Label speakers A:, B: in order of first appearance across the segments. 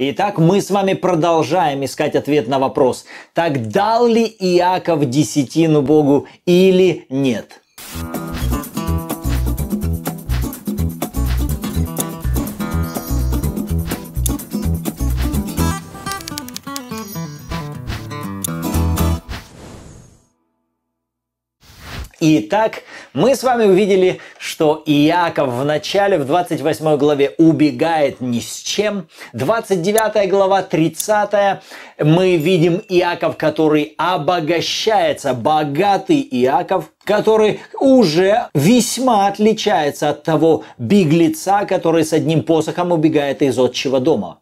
A: Итак, мы с вами продолжаем искать ответ на вопрос, так дал ли Иаков десятину Богу или нет. Итак, мы с вами увидели, что Иаков в начале, в 28 главе убегает ни с чем. 29 глава, 30 мы видим Иаков, который обогащается, богатый Иаков, который уже весьма отличается от того беглеца, который с одним посохом убегает из отчего дома.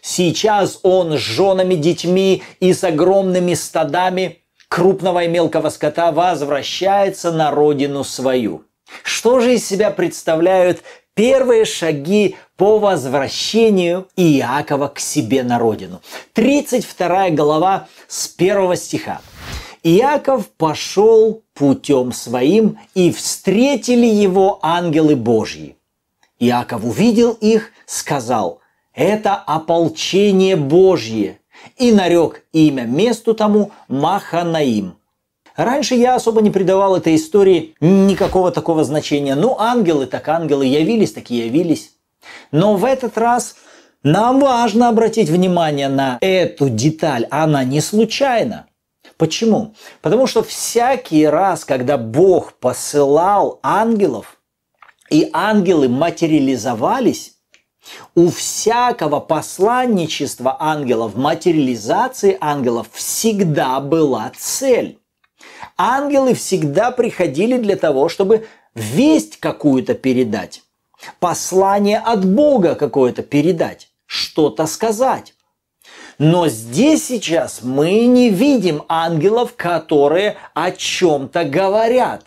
A: Сейчас он с женами, детьми и с огромными стадами – крупного и мелкого скота возвращается на родину свою. Что же из себя представляют первые шаги по возвращению Иакова к себе на родину? 32 глава с 1 стиха. Иаков пошел путем своим, и встретили его ангелы Божьи. Иаков увидел их, сказал, это ополчение Божье, и нарек имя месту тому Маханаим. Раньше я особо не придавал этой истории никакого такого значения. Ну, ангелы так ангелы, явились так и явились. Но в этот раз нам важно обратить внимание на эту деталь. Она не случайна. Почему? Потому что всякий раз, когда Бог посылал ангелов, и ангелы материализовались, у всякого посланничества ангелов, материализации ангелов всегда была цель. Ангелы всегда приходили для того, чтобы весть какую-то передать, послание от Бога какое-то передать, что-то сказать. Но здесь сейчас мы не видим ангелов, которые о чем-то говорят.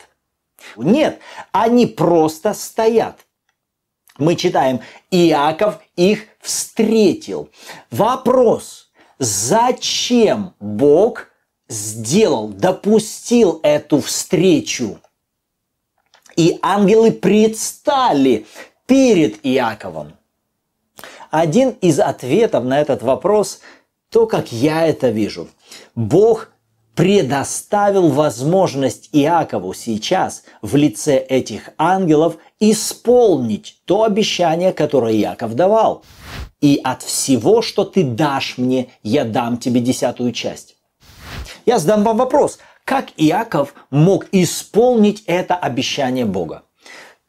A: Нет, они просто стоят. Мы читаем, Иаков их встретил. Вопрос, зачем Бог сделал, допустил эту встречу? И ангелы предстали перед Иаковом. Один из ответов на этот вопрос – то, как я это вижу. Бог предоставил возможность Иакову сейчас в лице этих ангелов исполнить то обещание, которое Иаков давал. И от всего, что ты дашь мне, я дам тебе десятую часть. Я задам вам вопрос, как Иаков мог исполнить это обещание Бога?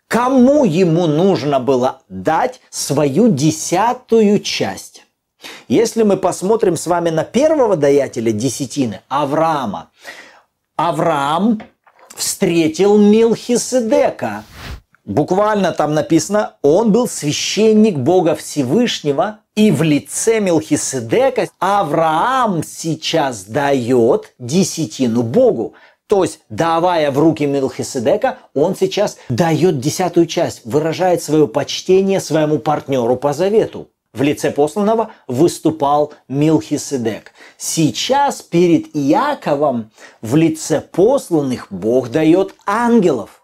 A: Кому ему нужно было дать свою десятую часть? Если мы посмотрим с вами на первого даятеля десятины, Авраама, Авраам встретил Милхиседека. Буквально там написано, он был священник Бога Всевышнего, и в лице Милхиседека Авраам сейчас дает десятину Богу. То есть, давая в руки Милхиседека, он сейчас дает десятую часть, выражает свое почтение своему партнеру по завету в лице посланного выступал Милхиседек. Сейчас перед Иаковом в лице посланных Бог дает ангелов.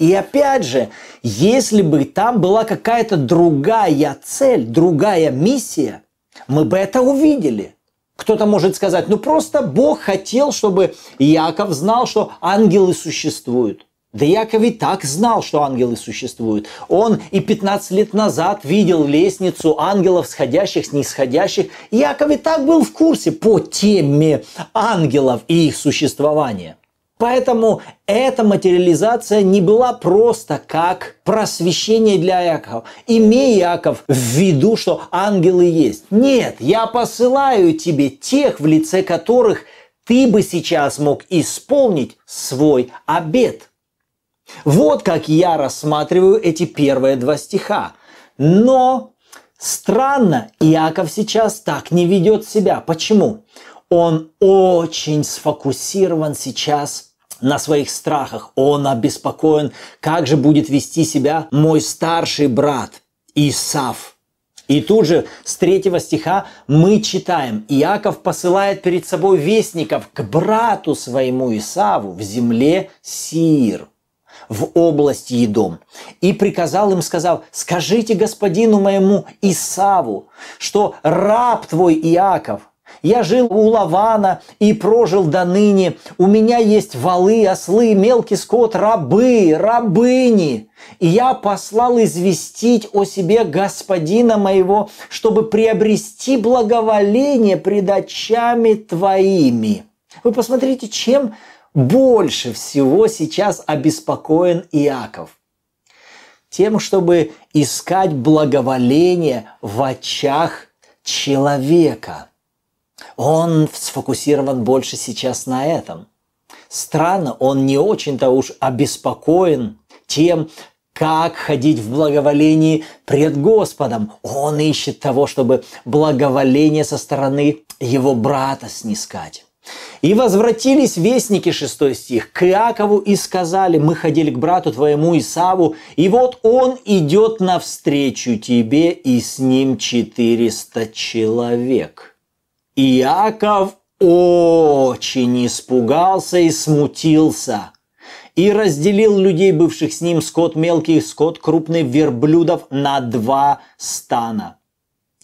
A: И опять же, если бы там была какая-то другая цель, другая миссия, мы бы это увидели. Кто-то может сказать, ну просто Бог хотел, чтобы Иаков знал, что ангелы существуют. Да Яков и так знал, что ангелы существуют. Он и 15 лет назад видел лестницу ангелов, сходящих, нисходящих. Яков и так был в курсе по теме ангелов и их существования. Поэтому эта материализация не была просто как просвещение для Якова. Имей, Яков, в виду, что ангелы есть. Нет, я посылаю тебе тех, в лице которых ты бы сейчас мог исполнить свой обет. Вот как я рассматриваю эти первые два стиха. Но странно, Иаков сейчас так не ведет себя. Почему? Он очень сфокусирован сейчас на своих страхах. Он обеспокоен, как же будет вести себя мой старший брат Исав. И тут же с третьего стиха мы читаем, Иаков посылает перед собой вестников к брату своему Исаву в земле Сир – в область едом. И приказал им, сказал, скажите господину моему Исаву, что раб твой Иаков, я жил у Лавана и прожил до ныне. У меня есть валы, ослы, мелкий скот, рабы, рабыни. И я послал известить о себе господина моего, чтобы приобрести благоволение пред очами твоими. Вы посмотрите, чем больше всего сейчас обеспокоен Иаков? Тем, чтобы искать благоволение в очах человека. Он сфокусирован больше сейчас на этом. Странно, он не очень-то уж обеспокоен тем, как ходить в благоволении пред Господом. Он ищет того, чтобы благоволение со стороны его брата снискать. И возвратились вестники, 6 стих, к Иакову и сказали, мы ходили к брату твоему Исаву, и вот он идет навстречу тебе, и с ним 400 человек. Иаков очень испугался и смутился, и разделил людей, бывших с ним, скот мелкий, скот крупный, верблюдов на два стана –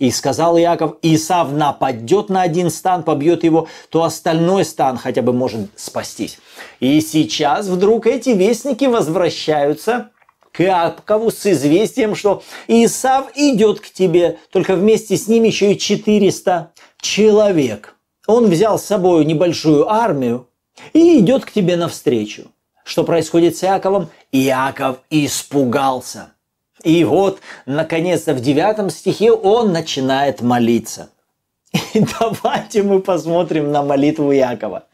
A: и сказал Иаков, Исав нападет на один стан, побьет его, то остальной стан хотя бы может спастись. И сейчас вдруг эти вестники возвращаются к Иакову с известием, что Исав идет к тебе, только вместе с ним еще и 400 человек. Он взял с собой небольшую армию и идет к тебе навстречу. Что происходит с Иаковом? Иаков испугался – и вот, наконец-то, в девятом стихе он начинает молиться. И давайте мы посмотрим на молитву Якова.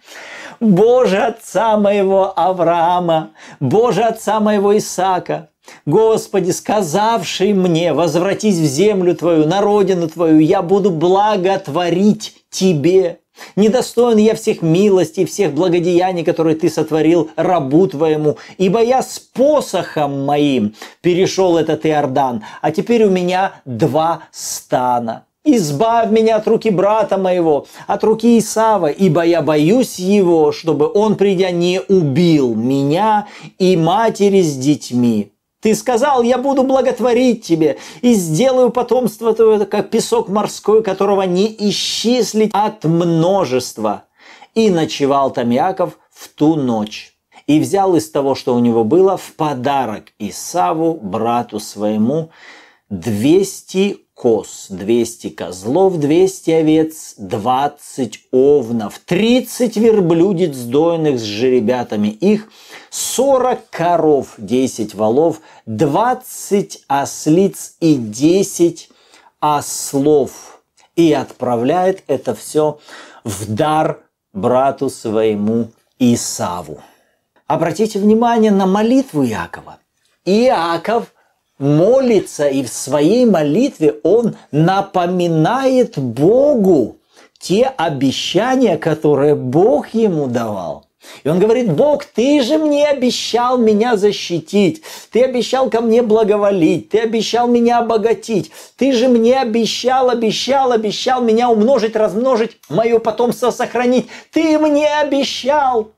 A: Боже отца моего Авраама, Боже отца моего Исаака, Господи, сказавший мне, возвратись в землю Твою, на родину Твою, я буду благотворить Тебе. Недостоин я всех милостей, всех благодеяний, которые ты сотворил рабу твоему, ибо я с посохом моим перешел этот Иордан, а теперь у меня два стана. Избавь меня от руки брата моего, от руки Исава, ибо я боюсь его, чтобы он, придя, не убил меня и матери с детьми. Ты сказал, я буду благотворить тебе и сделаю потомство твое, как песок морской, которого не исчислить от множества. И ночевал там Яков в ту ночь. И взял из того, что у него было, в подарок Исаву, брату своему, двести коз, 200 козлов, 200 овец, 20 овнов, 30 верблюдец, дойных с жеребятами их, 40 коров, 10 волов, 20 ослиц и 10 ослов. И отправляет это все в дар брату своему Исаву. Обратите внимание на молитву Иакова. Иаков – молится, и в своей молитве он напоминает Богу те обещания, которые Бог ему давал. И он говорит, Бог, ты же мне обещал меня защитить, ты обещал ко мне благоволить, ты обещал меня обогатить, ты же мне обещал, обещал, обещал меня умножить, размножить, мое потомство сохранить, ты мне обещал,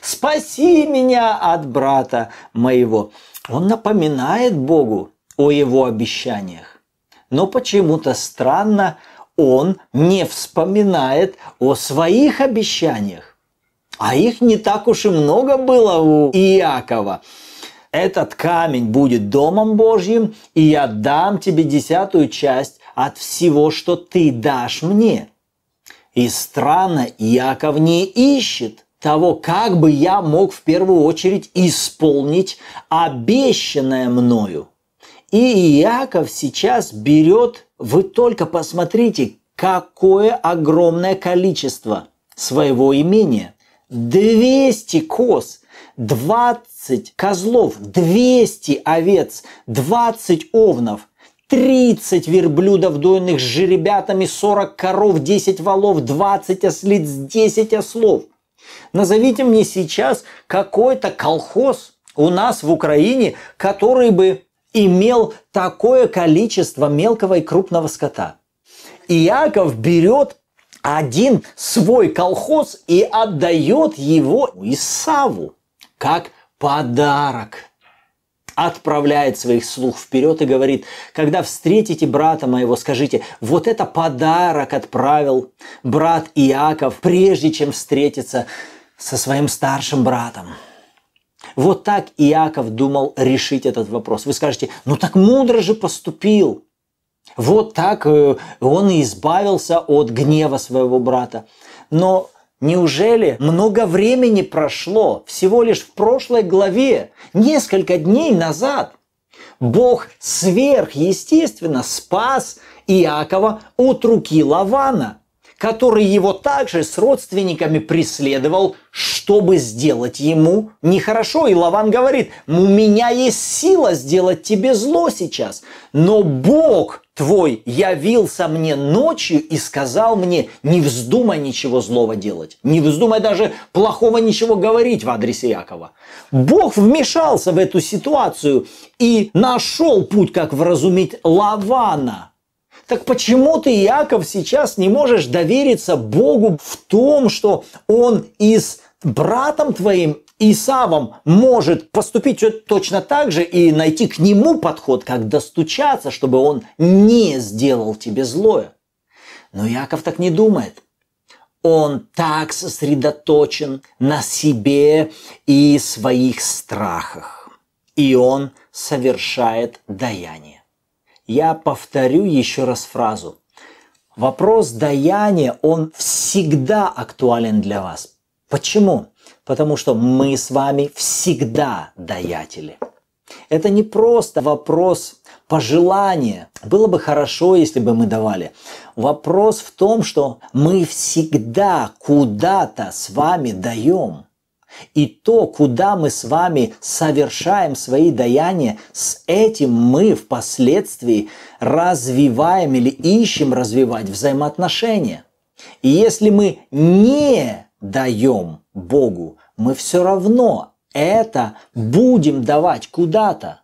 A: спаси меня от брата моего. Он напоминает Богу о его обещаниях. Но почему-то странно, он не вспоминает о своих обещаниях. А их не так уж и много было у Иакова. Этот камень будет домом Божьим, и я дам тебе десятую часть от всего, что ты дашь мне. И странно, Иаков не ищет – того, как бы я мог в первую очередь исполнить обещанное мною. И Иаков сейчас берет, вы только посмотрите, какое огромное количество своего имения. 200 коз, 20 козлов, 200 овец, 20 овнов, 30 верблюдов, дойных с жеребятами, 40 коров, 10 валов, 20 ослиц, 10 ослов. Назовите мне сейчас какой-то колхоз у нас в Украине, который бы имел такое количество мелкого и крупного скота. И Яков берет один свой колхоз и отдает его Исаву как подарок – отправляет своих слух вперед и говорит, когда встретите брата моего, скажите, вот это подарок отправил брат Иаков, прежде чем встретиться со своим старшим братом. Вот так Иаков думал решить этот вопрос. Вы скажете, ну так мудро же поступил. Вот так э, он и избавился от гнева своего брата. Но Неужели много времени прошло всего лишь в прошлой главе, несколько дней назад? Бог сверхъестественно спас Иакова от руки Лавана который его также с родственниками преследовал, чтобы сделать ему нехорошо. И Лаван говорит, у меня есть сила сделать тебе зло сейчас, но Бог твой явился мне ночью и сказал мне, не вздумай ничего злого делать, не вздумай даже плохого ничего говорить в адресе Якова. Бог вмешался в эту ситуацию и нашел путь, как вразумить Лавана – так почему ты, Яков, сейчас не можешь довериться Богу в том, что Он и с братом твоим Исавом может поступить точно так же и найти к нему подход, как достучаться, чтобы он не сделал тебе злое. Но Яков так не думает. Он так сосредоточен на себе и своих страхах. И он совершает даяние. Я повторю еще раз фразу. Вопрос даяния, он всегда актуален для вас. Почему? Потому что мы с вами всегда даятели. Это не просто вопрос пожелания. Было бы хорошо, если бы мы давали. Вопрос в том, что мы всегда куда-то с вами даем. И то, куда мы с вами совершаем свои даяния, с этим мы впоследствии развиваем или ищем развивать взаимоотношения. И если мы не даем Богу, мы все равно это будем давать куда-то.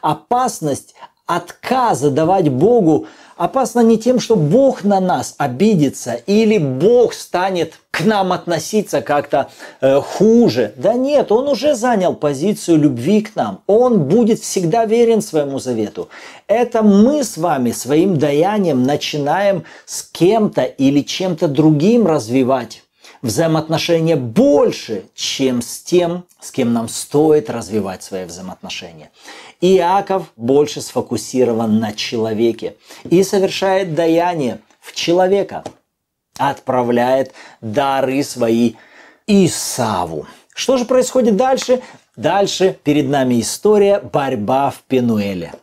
A: Опасность отказа давать Богу опасна не тем, что Бог на нас обидится или Бог станет к нам относиться как-то э, хуже. Да нет, он уже занял позицию любви к нам. Он будет всегда верен своему завету. Это мы с вами своим даянием начинаем с кем-то или чем-то другим развивать взаимоотношения больше, чем с тем, с кем нам стоит развивать свои взаимоотношения. Иаков больше сфокусирован на человеке и совершает даяние в человека – отправляет дары свои Исаву. Что же происходит дальше? Дальше перед нами история «Борьба в Пенуэле»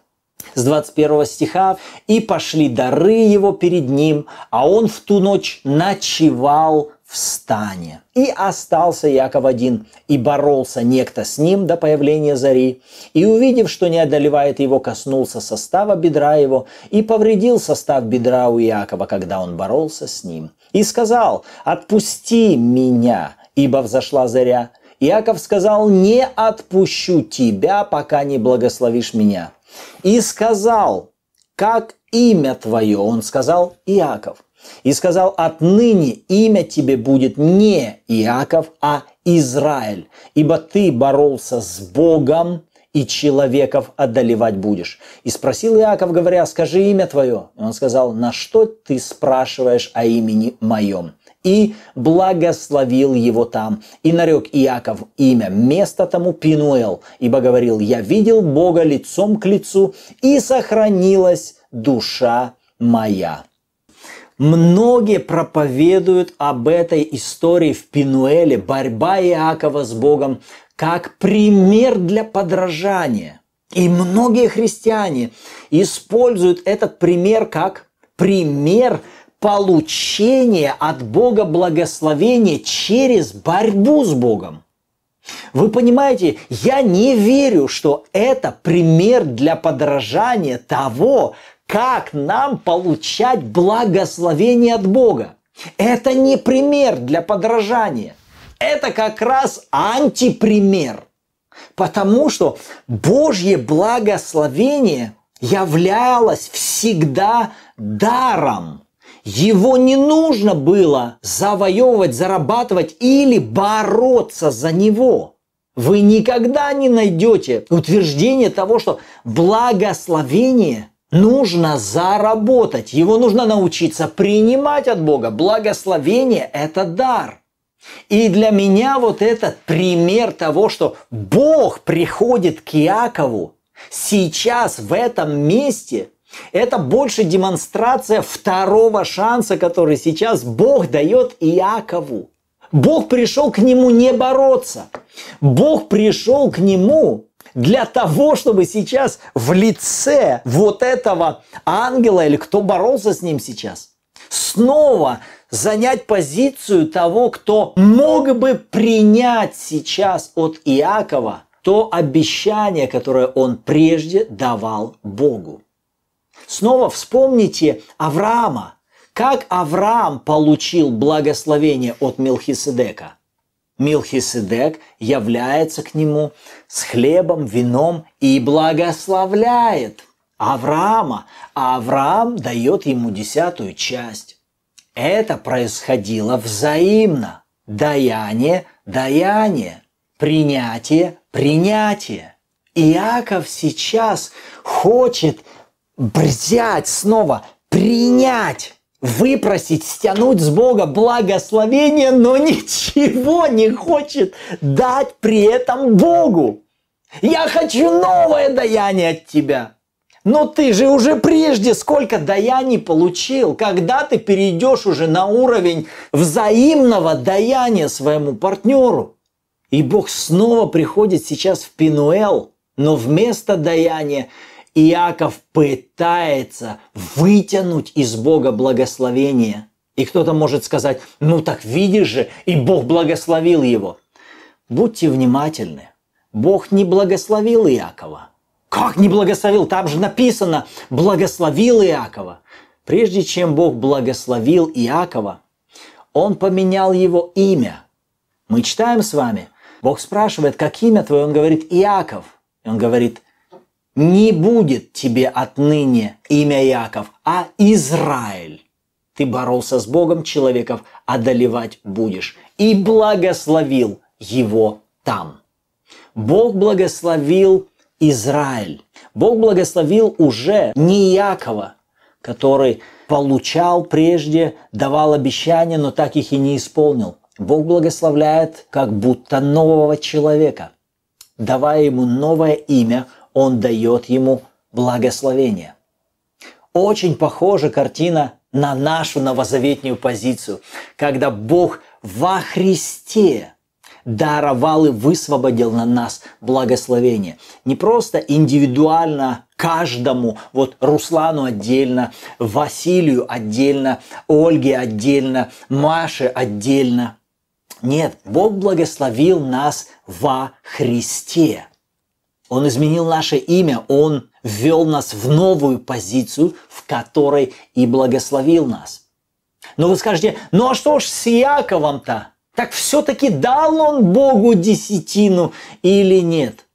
A: с 21 стиха. «И пошли дары его перед ним, а он в ту ночь ночевал в стане. И остался Яков один, и боролся некто с ним до появления зари, и, увидев, что не одолевает его, коснулся состава бедра его, и повредил состав бедра у Якова, когда он боролся с ним. И сказал, «Отпусти меня, ибо взошла заря». Иаков сказал, «Не отпущу тебя, пока не благословишь меня». И сказал, «Как имя твое?» Он сказал, «Иаков». И сказал, отныне имя тебе будет не Иаков, а Израиль, ибо ты боролся с Богом и человеков одолевать будешь. И спросил Иаков, говоря, скажи имя твое. И он сказал, на что ты спрашиваешь о имени моем? И благословил его там. И нарек Иаков имя место тому Пинуэл, ибо говорил, я видел Бога лицом к лицу, и сохранилась душа моя. Многие проповедуют об этой истории в Пинуэле, борьба Иакова с Богом, как пример для подражания. И многие христиане используют этот пример как пример получения от Бога благословения через борьбу с Богом. Вы понимаете, я не верю, что это пример для подражания того, как нам получать благословение от Бога. Это не пример для подражания. Это как раз антипример. Потому что Божье благословение являлось всегда даром. Его не нужно было завоевывать, зарабатывать или бороться за него. Вы никогда не найдете утверждение того, что благословение нужно заработать, его нужно научиться принимать от Бога. Благословение – это дар. И для меня вот этот пример того, что Бог приходит к Иакову сейчас в этом месте, это больше демонстрация второго шанса, который сейчас Бог дает Иакову. Бог пришел к нему не бороться. Бог пришел к нему для того, чтобы сейчас в лице вот этого ангела или кто боролся с ним сейчас, снова занять позицию того, кто мог бы принять сейчас от Иакова то обещание, которое он прежде давал Богу. Снова вспомните Авраама, как Авраам получил благословение от Мелхиседека – Милхиседек является к нему с хлебом, вином и благословляет Авраама, а Авраам дает ему десятую часть. Это происходило взаимно. Даяние, даяние, принятие, принятие. Иаков сейчас хочет взять снова, принять выпросить, стянуть с Бога благословение, но ничего не хочет дать при этом Богу. Я хочу новое даяние от тебя. Но ты же уже прежде сколько даяний получил, когда ты перейдешь уже на уровень взаимного даяния своему партнеру. И Бог снова приходит сейчас в Пинуэл, но вместо даяния Иаков пытается вытянуть из Бога благословение. И кто-то может сказать, ну так видишь же, и Бог благословил его. Будьте внимательны. Бог не благословил Иакова. Как не благословил? Там же написано, благословил Иакова. Прежде чем Бог благословил Иакова, он поменял его имя. Мы читаем с вами. Бог спрашивает, как имя твое? Он говорит, Иаков. И он говорит, не будет тебе отныне имя Яков, а Израиль. Ты боролся с Богом, человеков одолевать будешь. И благословил его там. Бог благословил Израиль. Бог благословил уже не Якова, который получал прежде, давал обещания, но так их и не исполнил. Бог благословляет как будто нового человека, давая ему новое имя – он дает ему благословение. Очень похожа картина на нашу новозаветнюю позицию, когда Бог во Христе даровал и высвободил на нас благословение. Не просто индивидуально каждому, вот Руслану отдельно, Василию отдельно, Ольге отдельно, Маше отдельно. Нет, Бог благословил нас во Христе. Он изменил наше имя, Он ввел нас в новую позицию, в которой и благословил нас. Но вы скажете, ну а что ж с Яковом-то? Так все-таки дал он Богу десятину или нет?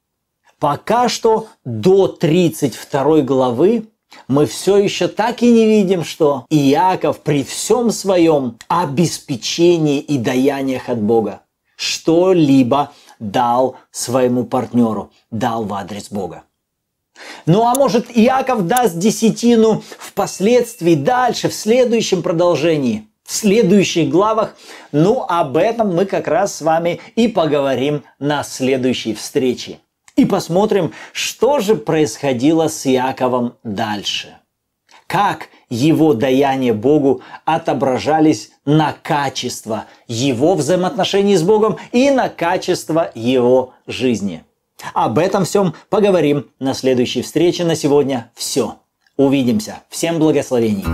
A: Пока что до 32 главы мы все еще так и не видим, что Иаков при всем своем обеспечении и даяниях от Бога что-либо дал своему партнеру, дал в адрес Бога. Ну а может Иаков даст десятину впоследствии, дальше, в следующем продолжении, в следующих главах. Ну об этом мы как раз с вами и поговорим на следующей встрече. И посмотрим, что же происходило с Иаковом дальше. Как его даяние Богу отображались на качество его взаимоотношений с Богом и на качество его жизни. Об этом всем поговорим на следующей встрече. На сегодня все. Увидимся. Всем благословений.